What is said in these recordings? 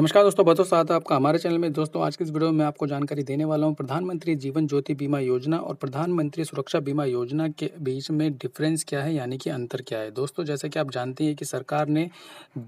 नमस्कार दोस्तों स्वागत है आपका हमारे चैनल में दोस्तों आज के इस वीडियो में आपको जानकारी देने वाला हूं प्रधानमंत्री जीवन ज्योति बीमा योजना और प्रधानमंत्री सुरक्षा बीमा योजना के बीच में डिफरेंस क्या है यानी कि अंतर क्या है दोस्तों जैसे कि आप जानते हैं कि सरकार ने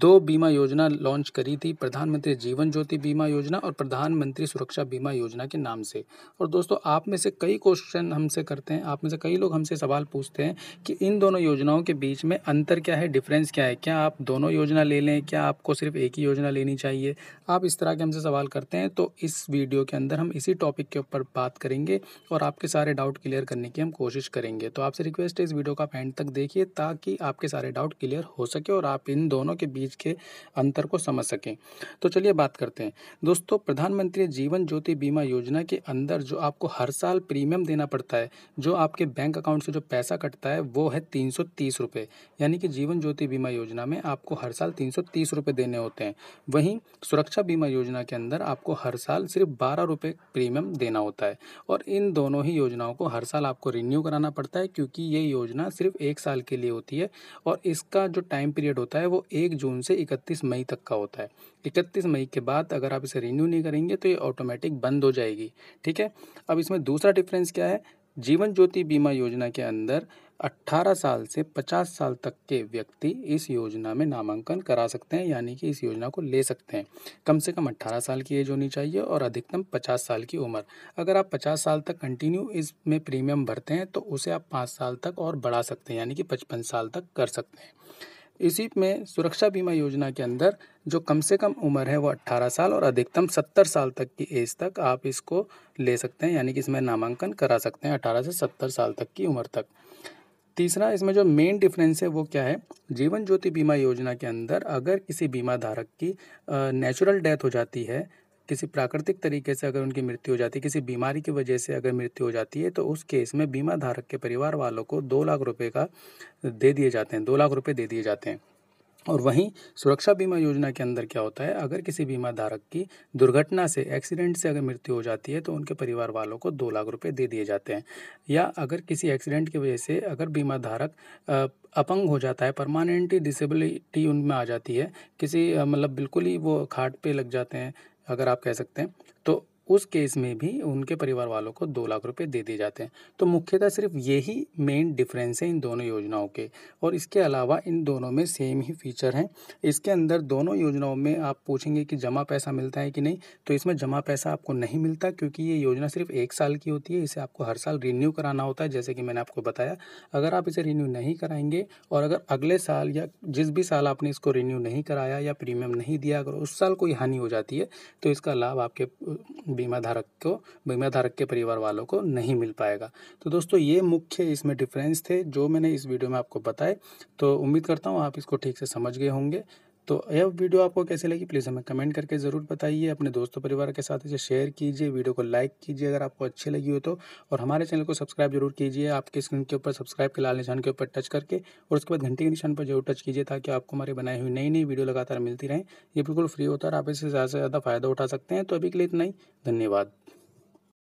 दो बीमा योजना लॉन्च करी थी प्रधानमंत्री जीवन ज्योति बीमा योजना और प्रधानमंत्री सुरक्षा बीमा योजना के नाम से और दोस्तों आप में से कई क्वेश्चन हमसे करते हैं आप में से कई लोग हमसे सवाल पूछते हैं कि इन दोनों योजनाओं के बीच में अंतर क्या है डिफरेंस क्या है क्या आप दोनों योजना ले लें क्या आपको सिर्फ एक ही योजना लेनी चाहिए आप इस तरह के हमसे सवाल करते हैं तो इस वीडियो के अंदर हम इसी टॉपिक के ऊपर बात करेंगे और आपके सारे डाउट क्लियर करने की हम कोशिश करेंगे तो आपसे रिक्वेस्ट है इस वीडियो को आप एंड तक देखिए ताकि आपके सारे डाउट क्लियर हो सके और आप इन दोनों के बीच के अंतर को समझ सकें तो चलिए बात करते हैं दोस्तों प्रधानमंत्री जीवन ज्योति बीमा योजना के अंदर जो आपको हर साल प्रीमियम देना पड़ता है जो आपके बैंक अकाउंट से जो पैसा कटता है वो है तीन सौ तीस रुपये यानी कि जीवन ज्योति बीमा योजना में आपको हर साल तीन सौ तीस रुपये देने होते हैं वहीं सुरक्षा बीमा योजना के अंदर आपको हर साल सिर्फ बारह रुपये प्रीमियम देना होता है और इन दोनों ही योजनाओं को हर साल आपको रिन्यू कराना पड़ता है क्योंकि ये योजना सिर्फ एक साल के लिए होती है और इसका जो टाइम पीरियड होता है वो एक जून से इकतीस मई तक का होता है इकतीस मई के बाद अगर आप इसे रिन्यू नहीं करेंगे तो ये ऑटोमेटिक बंद हो जाएगी ठीक है अब इसमें दूसरा डिफरेंस क्या है जीवन ज्योति बीमा योजना के अंदर 18 साल से 50 साल तक के व्यक्ति इस योजना में नामांकन करा सकते हैं यानी कि इस योजना को ले सकते हैं कम से कम 18 साल की एज होनी चाहिए और अधिकतम 50 साल की उम्र अगर आप 50 साल तक कंटिन्यू इसमें प्रीमियम भरते हैं तो उसे आप पाँच साल तक और बढ़ा सकते हैं यानी कि पचपन साल तक कर सकते हैं इसी में सुरक्षा बीमा योजना के अंदर जो कम से कम उम्र है वो 18 साल और अधिकतम 70 साल तक की एज तक आप इसको ले सकते हैं यानी कि इसमें नामांकन करा सकते हैं 18 से 70 साल तक की उम्र तक तीसरा इसमें जो मेन डिफरेंस है वो क्या है जीवन ज्योति बीमा योजना के अंदर अगर किसी बीमा धारक की नेचुरल डेथ हो जाती है किसी प्राकृतिक तरीके से अगर उनकी मृत्यु हो जाती है किसी बीमारी की वजह से अगर मृत्यु हो जाती है तो उस केस में बीमा धारक के परिवार वालों को दो लाख रुपए का दे दिए जाते हैं दो लाख रुपए दे दिए जाते हैं और वहीं सुरक्षा बीमा योजना के अंदर क्या होता है अगर किसी बीमा धारक की दुर्घटना से एक्सीडेंट से अगर मृत्यु हो जाती है तो उनके परिवार वालों को दो लाख रुपए दे दिए जाते हैं या अगर किसी एक्सीडेंट की वजह से अगर बीमा धारक अपंग हो जाता है परमानेंटली डिसेबिलिटी उनमें आ जाती है किसी मतलब बिल्कुल ही वो खाट पे लग जाते हैं अगर आप कह सकते हैं तो उस केस में भी उनके परिवार वालों को दो लाख रुपए दे दिए जाते हैं तो मुख्यतः सिर्फ यही मेन डिफरेंस है इन दोनों योजनाओं के और इसके अलावा इन दोनों में सेम ही फीचर हैं इसके अंदर दोनों योजनाओं में आप पूछेंगे कि जमा पैसा मिलता है कि नहीं तो इसमें जमा पैसा आपको नहीं मिलता क्योंकि ये योजना सिर्फ एक साल की होती है इसे आपको हर साल रिन्यू कराना होता है जैसे कि मैंने आपको बताया अगर आप इसे रिन्यू नहीं कराएंगे और अगर अगले साल या जिस भी साल आपने इसको रिन्यू नहीं कराया या प्रीमियम नहीं दिया अगर उस साल कोई हानि हो जाती है तो इसका लाभ आपके बीमा धारक को बीमा धारक के परिवार वालों को नहीं मिल पाएगा तो दोस्तों ये मुख्य इसमें डिफरेंस थे जो मैंने इस वीडियो में आपको बताए तो उम्मीद करता हूँ आप इसको ठीक से समझ गए होंगे तो यह वीडियो आपको कैसी लगी प्लीज़ हमें कमेंट करके ज़रूर बताइए अपने दोस्तों परिवार के साथ इसे शेयर कीजिए वीडियो को लाइक कीजिए अगर आपको अच्छी लगी हो तो और हमारे चैनल को सब्सक्राइब जरूर कीजिए आपके स्क्रीन के ऊपर सब्सक्राइब के लाल निशान के ऊपर टच करके और उसके बाद घंटे के निशान पर जरूर टच कीजिए ताकि आपको हमारी बनाई हुई नई नई वीडियो लगातार मिलती रहें ये बिल्कुल फ्री होता है आप इससे ज़्यादा से ज़्यादा फ़ायदा उठा सकते हैं तो अभी के लिए इतना ही धन्यवाद